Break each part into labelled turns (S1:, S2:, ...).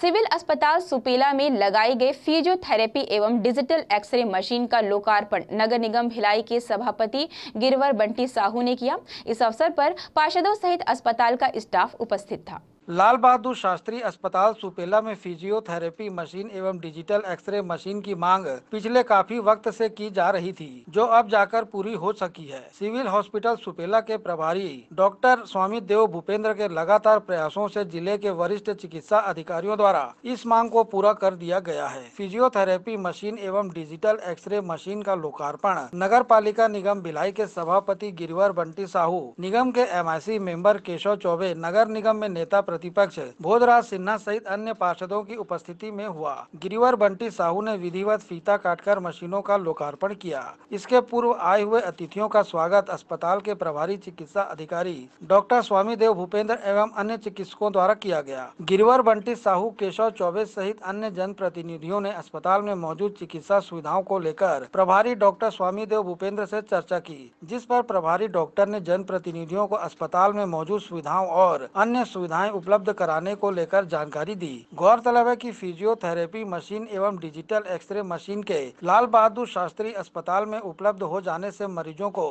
S1: civil अस्पताल सुपेला में लगाई गई फिजियोथेरेपी एवं डिजिटल एक्सरे मशीन का लोकार्पण नगर निगम भिलाई के सभापति गिरवर बंटी साहू ने किया इस अवसर पर पार्षदों सहित अस्पताल का स्टाफ उपस्थित था
S2: लाल बहादुर शास्त्री अस्पताल सुपेला में फिजियोथेरेपी मशीन एवं डिजिटल एक्सरे मशीन की मांग पिछले काफी वक्त से की जा रही थी जो अब जाकर पूरी हो सकी है सिविल हॉस्पिटल सुपेला के प्रभारी डॉक्टर स्वामी देव भूपेंद्र के लगातार प्रयासों से जिले के वरिष्ठ चिकित्सा अधिकारियों द्वारा इस मांग को पूरा कर दिया गया है फिजियोथेरेपी मशीन एवं डिजिटल एक्सरे मशीन का लोकार्पण नगर पालिका निगम भिलाई के सभापति गिरिवर बंटी साहू निगम के M I member Keshav Choubey नगर निगम में नेता प्रतिपक्ष भोजराज सिन्हा सहित अन्य पार्षदों की उपस्थिति में हुआ गिरिवर बंटी साहू ने विधिवत फीता काटकर मशीनों का लोकार्पण किया इसके पूर्व आए हुए अतिथियों का स्वागत अस्पताल के प्रभारी चिकित्सा अधिकारी डॉक्टर स्वामी देव भूपेंद्र एवं अन्य चिकित्सकों द्वारा किया गया गिरिवर बंटी साहू केशव चौबे सहित अन्य जन प्रतिनिधियों ने अस्पताल में मौजूद चिकित्सा सुविधाओं को लेकर प्रभारी डॉक्टर स्वामी देव भूपेंद्र से चर्चा की जिस पर प्रभारी डॉक्टर ने जन प्रतिनिधियों को अस्पताल में मौजूद सुविधाओं और अन्य सुविधाएं उपलब्ध कराने को लेकर जानकारी दी गौरतलब है कि फिजियोथेरेपी मशीन एवं डिजिटल एक्सरे मशीन के लाल बहादुर शास्त्री अस्पताल में उपलब्ध हो जाने से मरीजों को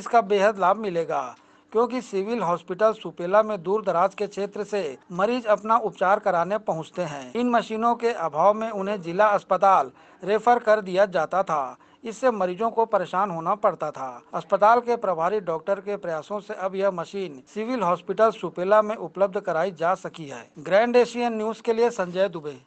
S2: इसका बेहद लाभ मिलेगा क्योंकि सिविल हॉस्पिटल सुपेला में दूर दराज के क्षेत्र से मरीज अपना उपचार कराने पहुंचते हैं इन मशीनों के अभाव में उन्हें जिला अस्पताल रेफर कर दिया जाता था इससे मरीजों को परेशान होना पड़ता था अस्पताल के प्रभारी डॉक्टर के प्रयासों से अब यह मशीन सिविल हॉस्पिटल सुपेला में उपलब्ध कराई जा सकी है ग्रैंड एशियन न्यूज के लिए संजय दुबे